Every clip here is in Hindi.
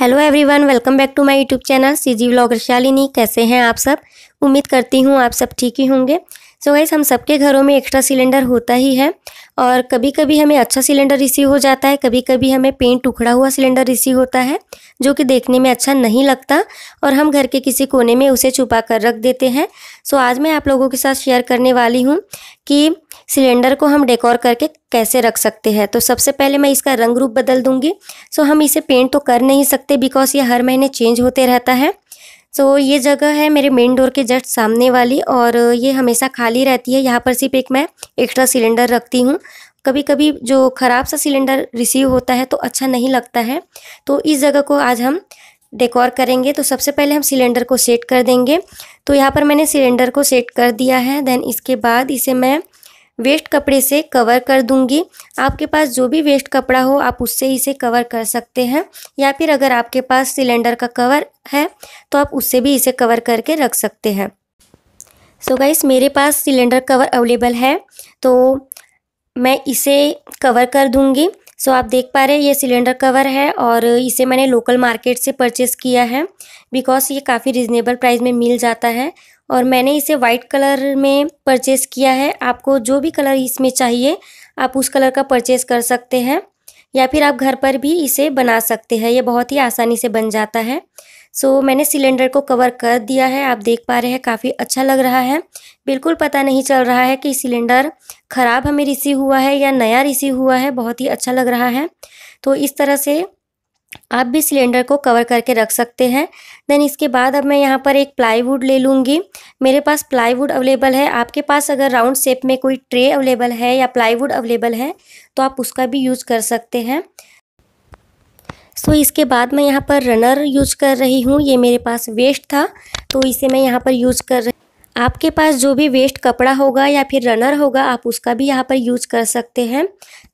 hello everyone welcome back to my YouTube channel C G blogger Shalini कैसे हैं आप सब उम्मीद करती हूँ आप सब ठीक ही होंगे सो so गाइस हम सबके घरों में एक्स्ट्रा सिलेंडर होता ही है और कभी कभी हमें अच्छा सिलेंडर रिसीव हो जाता है कभी कभी हमें पेंट टुकड़ा हुआ सिलेंडर रिसीव होता है जो कि देखने में अच्छा नहीं लगता और हम घर के किसी कोने में उसे छुपा कर रख देते हैं सो so आज मैं आप लोगों के साथ शेयर करने वाली हूँ कि सिलेंडर को हम डेकोर करके कैसे रख सकते हैं तो सबसे पहले मैं इसका रंग रूप बदल दूंगी सो हम इसे पेंट तो कर नहीं सकते बिकॉज ये हर महीने चेंज होते रहता है सो ये जगह है मेरे मेन डोर के जस्ट सामने वाली और ये हमेशा खाली रहती है यहाँ पर सिर्फ एक मैं एक्स्ट्रा सिलेंडर रखती हूँ कभी कभी जो ख़राब सा सिलेंडर रिसीव होता है तो अच्छा नहीं लगता है तो इस जगह को आज हम डेकोर करेंगे तो सबसे पहले हम सिलेंडर को सेट कर देंगे तो यहाँ पर मैंने सिलेंडर को सेट कर दिया है देन इसके बाद इसे मैं वेस्ट कपड़े से कवर कर दूंगी आपके पास जो भी वेस्ट कपड़ा हो आप उससे इसे कवर कर सकते हैं या फिर अगर आपके पास सिलेंडर का कवर है तो आप उससे भी इसे कवर करके रख सकते हैं सो so गाइस मेरे पास सिलेंडर कवर अवेलेबल है तो मैं इसे कवर कर दूंगी सो so, आप देख पा रहे हैं ये सिलेंडर कवर है और इसे मैंने लोकल मार्केट से परचेस किया है बिकॉज़ ये काफ़ी रिजनेबल प्राइस में मिल जाता है और मैंने इसे वाइट कलर में परचेस किया है आपको जो भी कलर इसमें चाहिए आप उस कलर का परचेस कर सकते हैं या फिर आप घर पर भी इसे बना सकते हैं ये बहुत ही आसानी से बन जाता है सो so, मैंने सिलेंडर को कवर कर दिया है आप देख पा रहे हैं काफ़ी अच्छा लग रहा है बिल्कुल पता नहीं चल रहा है कि सिलेंडर ख़राब हमें रिसीव हुआ है या नया रिसीव हुआ है बहुत ही अच्छा लग रहा है तो इस तरह से आप भी सिलेंडर को कवर करके रख सकते हैं देन इसके बाद अब मैं यहाँ पर एक प्लाईवुड ले लूँगी मेरे पास प्लाईवुड अवेलेबल है आपके पास अगर राउंड शेप में कोई ट्रे अवेलेबल है या प्लाईवुड अवेलेबल है तो आप उसका भी यूज़ कर सकते हैं सो so, इसके बाद मैं यहाँ पर रनर यूज़ कर रही हूँ ये मेरे पास वेस्ट था तो इसे मैं यहाँ पर यूज़ कर रही आपके पास जो भी वेस्ट कपड़ा होगा या फिर रनर होगा आप उसका भी यहाँ पर यूज कर सकते हैं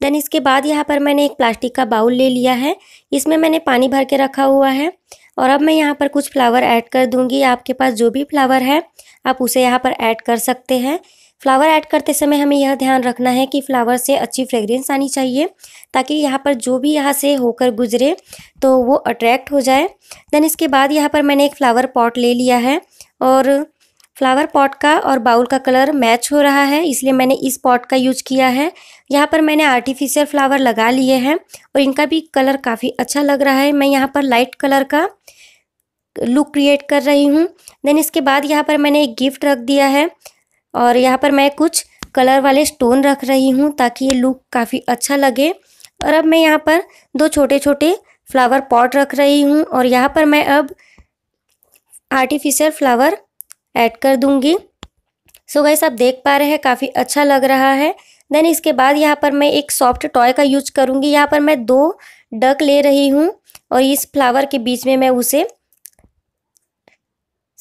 देन इसके बाद यहाँ पर मैंने एक प्लास्टिक का बाउल ले लिया है इसमें मैंने पानी भर के रखा हुआ है और अब मैं यहाँ पर कुछ फ्लावर ऐड कर दूंगी आपके पास जो भी फ्लावर है आप उसे यहाँ पर ऐड कर सकते हैं फ्लावर ऐड करते समय हमें यह ध्यान रखना है कि फ्लावर से अच्छी फ्रेग्रेंस आनी चाहिए ताकि यहाँ पर जो भी यहाँ से होकर गुजरे तो वो अट्रैक्ट हो जाए देन इसके बाद यहाँ पर मैंने एक फ्लावर पॉट ले लिया है और फ्लावर पॉट का और बाउल का कलर मैच हो रहा है इसलिए मैंने इस पॉट का यूज किया है यहाँ पर मैंने आर्टिफिशियल फ्लावर लगा लिए हैं और इनका भी कलर काफ़ी अच्छा लग रहा है मैं यहाँ पर लाइट कलर का लुक क्रिएट कर रही हूँ देन इसके बाद यहाँ पर मैंने एक गिफ्ट रख दिया है और यहाँ पर मैं कुछ कलर वाले स्टोन रख रही हूँ ताकि ये लुक काफ़ी अच्छा लगे और अब मैं यहाँ पर दो छोटे छोटे फ्लावर पॉट रख रही हूँ और यहाँ पर मैं अब आर्टिफिशियल फ्लावर ऐड कर दूंगी सो so गैस आप देख पा रहे हैं काफ़ी अच्छा लग रहा है देन इसके बाद यहाँ पर मैं एक सॉफ्ट टॉय का यूज करूँगी यहाँ पर मैं दो डक ले रही हूँ और इस फ्लावर के बीच में मैं उसे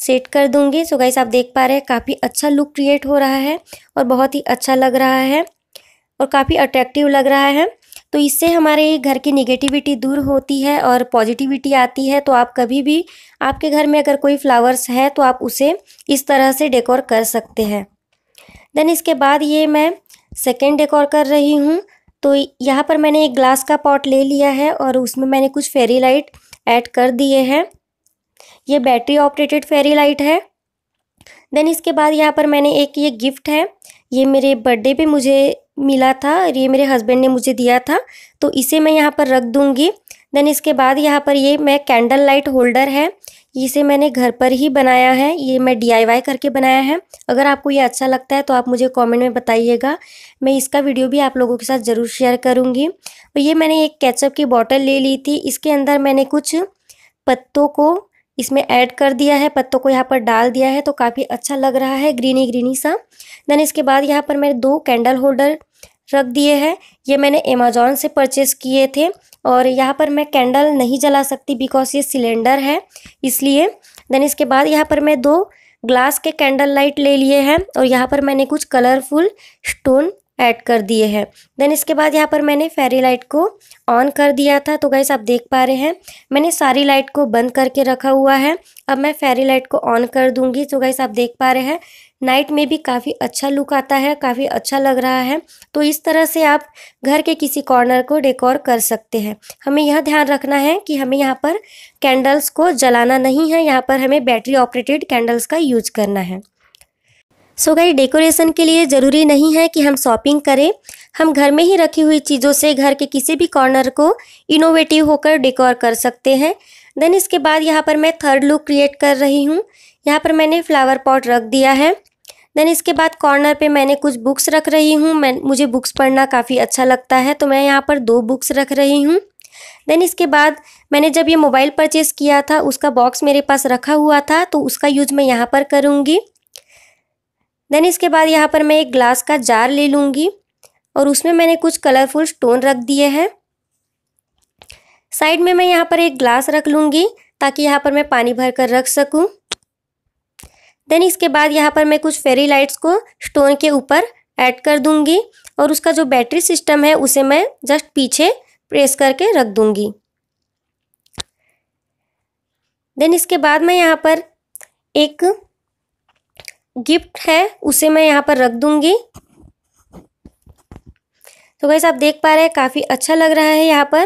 सेट कर दूंगी सो so गाइस आप देख पा रहे हैं काफ़ी अच्छा लुक क्रिएट हो रहा है और बहुत ही अच्छा लग रहा है और काफ़ी अट्रैक्टिव लग रहा है तो इससे हमारे घर की निगेटिविटी दूर होती है और पॉजिटिविटी आती है तो आप कभी भी आपके घर में अगर कोई फ्लावर्स है तो आप उसे इस तरह से डेकोर कर सकते हैं देन इसके बाद ये मैं सेकेंड डेकोर कर रही हूँ तो यहाँ पर मैंने एक ग्लास का पॉट ले लिया है और उसमें मैंने कुछ फेरी लाइट ऐड कर दिए हैं ये बैटरी ऑपरेटेड फेरी लाइट है देन इसके बाद यहाँ पर मैंने एक ये गिफ्ट है ये मेरे बर्थडे पे मुझे मिला था और ये मेरे हस्बैंड ने मुझे दिया था तो इसे मैं यहाँ पर रख दूँगी देन इसके बाद यहाँ पर ये मैं कैंडल लाइट होल्डर है इसे मैंने घर पर ही बनाया है ये मैं डी करके बनाया है अगर आपको ये अच्छा लगता है तो आप मुझे कमेंट में बताइएगा मैं इसका वीडियो भी आप लोगों के साथ ज़रूर शेयर करूँगी और तो ये मैंने एक कैचअप की बॉटल ले ली थी इसके अंदर मैंने कुछ पत्तों को इसमें ऐड कर दिया है पत्तों को यहाँ पर डाल दिया है तो काफ़ी अच्छा लग रहा है ग्रीनी ग्रीनी सा देन इसके बाद यहाँ पर मैंने दो कैंडल होल्डर रख दिए हैं ये मैंने अमेज़ोन से परचेस किए थे और यहाँ पर मैं कैंडल नहीं जला सकती बिकॉज ये सिलेंडर है इसलिए देन इसके बाद यहाँ पर मैं दो ग्लास के कैंडल लाइट ले लिए हैं और यहाँ पर मैंने कुछ कलरफुल स्टोन ऐड कर दिए हैं देन इसके बाद यहाँ पर मैंने फेरी लाइट को ऑन कर दिया था तो गाइस आप देख पा रहे हैं मैंने सारी लाइट को बंद करके रखा हुआ है अब मैं फेरी लाइट को ऑन कर दूंगी तो गाइस आप देख पा रहे हैं नाइट में भी काफ़ी अच्छा लुक आता है काफ़ी अच्छा लग रहा है तो इस तरह से आप घर के किसी कॉर्नर को डेकोर कर सकते हैं हमें यह ध्यान रखना है कि हमें यहाँ पर कैंडल्स को जलाना नहीं है यहाँ पर हमें बैटरी ऑपरेटेड कैंडल्स का यूज करना है सो गई डेकोरेशन के लिए ज़रूरी नहीं है कि हम शॉपिंग करें हम घर में ही रखी हुई चीज़ों से घर के किसी भी कॉर्नर को इनोवेटिव होकर डेकोर कर सकते हैं देन इसके बाद यहाँ पर मैं थर्ड लुक क्रिएट कर रही हूँ यहाँ पर मैंने फ्लावर पॉट रख दिया है देन इसके बाद कॉर्नर पे मैंने कुछ बुक्स रख रही हूँ मैं मुझे बुक्स पढ़ना काफ़ी अच्छा लगता है तो मैं यहाँ पर दो बुक्स रख रही हूँ देन इसके बाद मैंने जब ये मोबाइल परचेज़ किया था उसका बॉक्स मेरे पास रखा हुआ था तो उसका यूज मैं यहाँ पर करूँगी देन इसके बाद यहाँ पर मैं एक ग्लास का जार ले लूँगी और उसमें मैंने कुछ कलरफुल स्टोन रख दिए हैं साइड में मैं यहाँ पर एक ग्लास रख लूँगी ताकि यहाँ पर मैं पानी भर कर रख सकूँ देन इसके बाद यहाँ पर मैं कुछ फेरी लाइट्स को स्टोन के ऊपर ऐड कर दूँगी और उसका जो बैटरी सिस्टम है उसे मैं जस्ट पीछे प्रेस करके रख दूँगी देन इसके बाद मैं यहाँ पर एक गिफ्ट है उसे मैं यहाँ पर रख दूंगी तो वैसे आप देख पा रहे हैं काफ़ी अच्छा लग रहा है यहाँ पर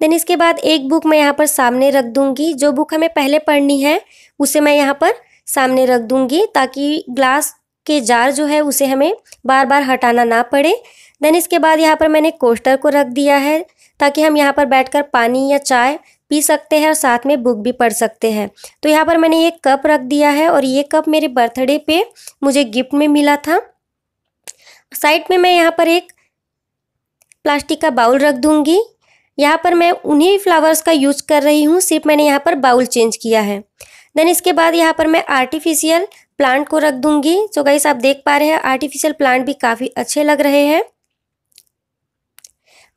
देन इसके बाद एक बुक मैं यहाँ पर सामने रख दूंगी जो बुक हमें पहले पढ़नी है उसे मैं यहाँ पर सामने रख दूंगी ताकि ग्लास के जार जो है उसे हमें बार बार हटाना ना पड़े देन इसके बाद यहाँ पर मैंने कोस्टर को रख दिया है ताकि हम यहाँ पर बैठकर पानी या चाय पी सकते हैं और साथ में बुक भी पढ़ सकते हैं तो यहाँ पर मैंने ये कप रख दिया है और ये कप मेरे बर्थडे पे मुझे गिफ्ट में मिला था साइड में मैं यहाँ पर एक प्लास्टिक का बाउल रख दूंगी यहाँ पर मैं उन्हीं फ्लावर्स का यूज़ कर रही हूँ सिर्फ मैंने यहाँ पर बाउल चेंज किया है देन इसके बाद यहाँ पर मैं आर्टिफिशियल प्लांट को रख दूंगी सो गाइस आप देख पा रहे हैं आर्टिफिशियल प्लांट भी काफ़ी अच्छे लग रहे हैं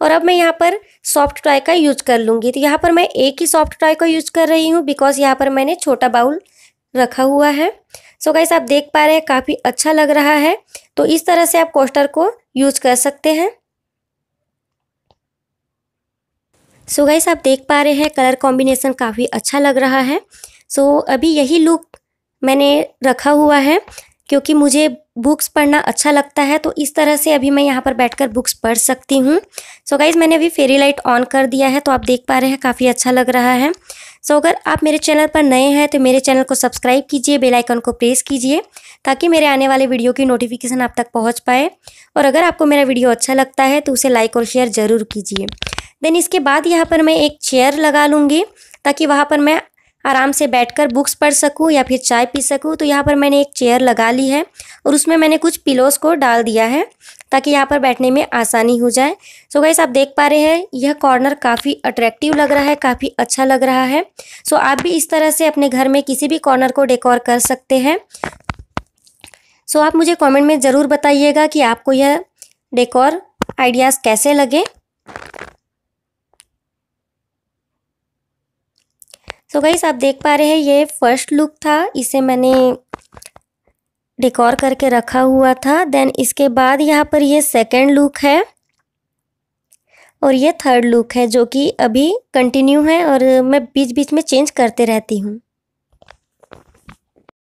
और अब मैं यहाँ पर सॉफ्ट टॉय का यूज कर लूँगी तो यहाँ पर मैं एक ही सॉफ्ट टॉय का यूज कर रही हूँ बिकॉज यहाँ पर मैंने छोटा बाउल रखा हुआ है सो so गाइस आप देख पा रहे हैं काफ़ी अच्छा लग रहा है तो इस तरह से आप कोस्टर को यूज कर सकते हैं सो so गाइस आप देख पा रहे हैं कलर कॉम्बिनेशन काफ़ी अच्छा लग रहा है सो so, अभी यही लुक मैंने रखा हुआ है क्योंकि मुझे बुक्स पढ़ना अच्छा लगता है तो इस तरह से अभी मैं यहाँ पर बैठकर बुक्स पढ़ सकती हूँ सो गाइज मैंने अभी फेरी लाइट ऑन कर दिया है तो आप देख पा रहे हैं काफ़ी अच्छा लग रहा है सो so, अगर आप मेरे चैनल पर नए हैं तो मेरे चैनल को सब्सक्राइब कीजिए बेल आइकन को प्रेस कीजिए ताकि मेरे आने वाले वीडियो की नोटिफिकेशन आप तक पहुँच पाए और अगर आपको मेरा वीडियो अच्छा लगता है तो उसे लाइक और शेयर ज़रूर कीजिए देन इसके बाद यहाँ पर मैं एक चेयर लगा लूँगी ताकि वहाँ पर मैं आराम से बैठकर बुक्स पढ़ सकूँ या फिर चाय पी सकूँ तो यहाँ पर मैंने एक चेयर लगा ली है और उसमें मैंने कुछ पिलोस को डाल दिया है ताकि यहाँ पर बैठने में आसानी हो जाए सो so गाइस आप देख पा रहे हैं यह कॉर्नर काफ़ी अट्रैक्टिव लग रहा है काफ़ी अच्छा लग रहा है सो so आप भी इस तरह से अपने घर में किसी भी कॉर्नर को डेकोर कर सकते हैं सो so आप मुझे कॉमेंट में ज़रूर बताइएगा कि आपको यह डेकोर आइडियाज़ कैसे लगे सो so गाइस आप देख पा रहे हैं ये फर्स्ट लुक था इसे मैंने डिकोर करके रखा हुआ था देन इसके बाद यहाँ पर ये सेकेंड लुक है और ये थर्ड लुक है जो कि अभी कंटिन्यू है और मैं बीच बीच में चेंज करते रहती हूँ